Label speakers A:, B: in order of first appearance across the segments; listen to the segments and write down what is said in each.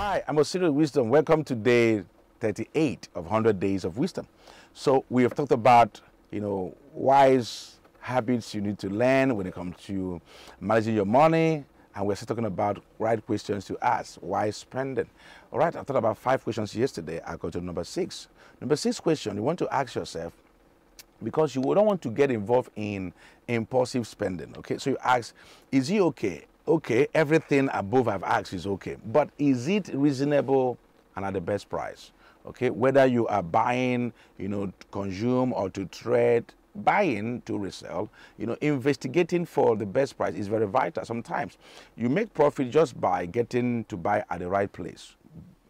A: Hi, I'm Osiris Wisdom. Welcome to day 38 of 100 Days of Wisdom. So we have talked about, you know, wise habits you need to learn when it comes to managing your money. And we're still talking about right questions to ask, why spending? All right, I thought about five questions yesterday. I got to number six. Number six question you want to ask yourself because you don't want to get involved in impulsive spending. Okay, so you ask, is he okay okay, everything above I've asked is okay. But is it reasonable and at the best price? Okay, whether you are buying, you know, to consume or to trade, buying to resell, you know, investigating for the best price is very vital. Sometimes you make profit just by getting to buy at the right place,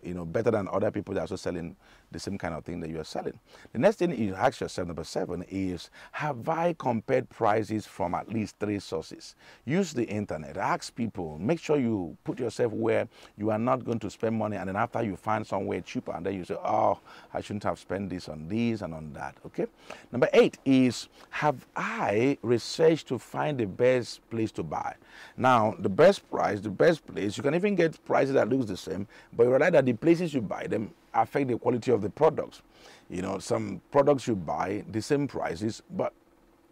A: you know, better than other people that are also selling the same kind of thing that you are selling. The next thing you ask yourself, number seven, is have I compared prices from at least three sources? Use the internet, ask people, make sure you put yourself where you are not going to spend money and then after you find somewhere cheaper and then you say, oh, I shouldn't have spent this on this and on that, okay? Number eight is have I researched to find the best place to buy? Now, the best price, the best place, you can even get prices that looks the same, but you realize that the places you buy them affect the quality of the products. You know, some products you buy, the same prices, but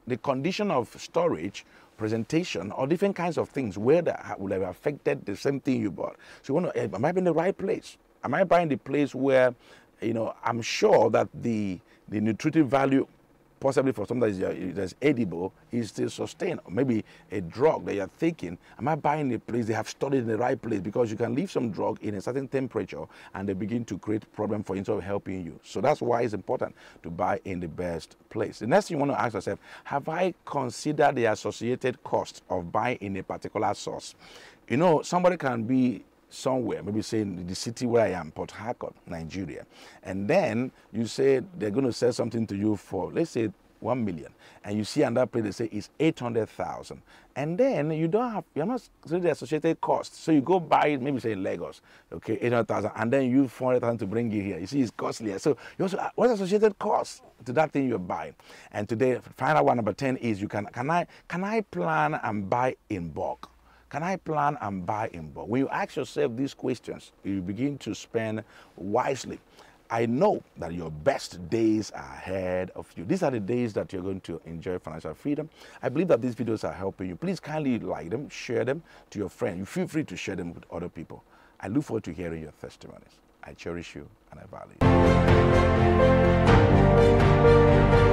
A: the condition of storage, presentation, or different kinds of things, where that would have affected the same thing you bought. So you want to, eh, am I in the right place? Am I buying the place where, you know, I'm sure that the, the nutritive value possibly for some that is, uh, that's edible, is still sustained. maybe a drug that you're thinking, am I buying a place they have stored it in the right place? Because you can leave some drug in a certain temperature and they begin to create problem for instead of helping you. So that's why it's important to buy in the best place. The next thing you want to ask yourself, have I considered the associated cost of buying in a particular source? You know, somebody can be somewhere, maybe say in the city where I am, Port Harcourt, Nigeria, and then you say they're going to sell something to you for, let's say, one million, and you see another place they say it's eight hundred thousand, and then you don't have you're not so the associated cost. So you go buy it, maybe say in Lagos, okay, eight hundred thousand, and then you four hundred thousand to bring it here. You see, it's costlier. So you also uh, what's associated cost to that thing you're buying? And today, final one number ten is you can can I can I plan and buy in bulk? Can I plan and buy in bulk? When you ask yourself these questions, you begin to spend wisely. I know that your best days are ahead of you. These are the days that you're going to enjoy financial freedom. I believe that these videos are helping you. Please kindly like them, share them to your friends. You feel free to share them with other people. I look forward to hearing your testimonies. I cherish you and I value you.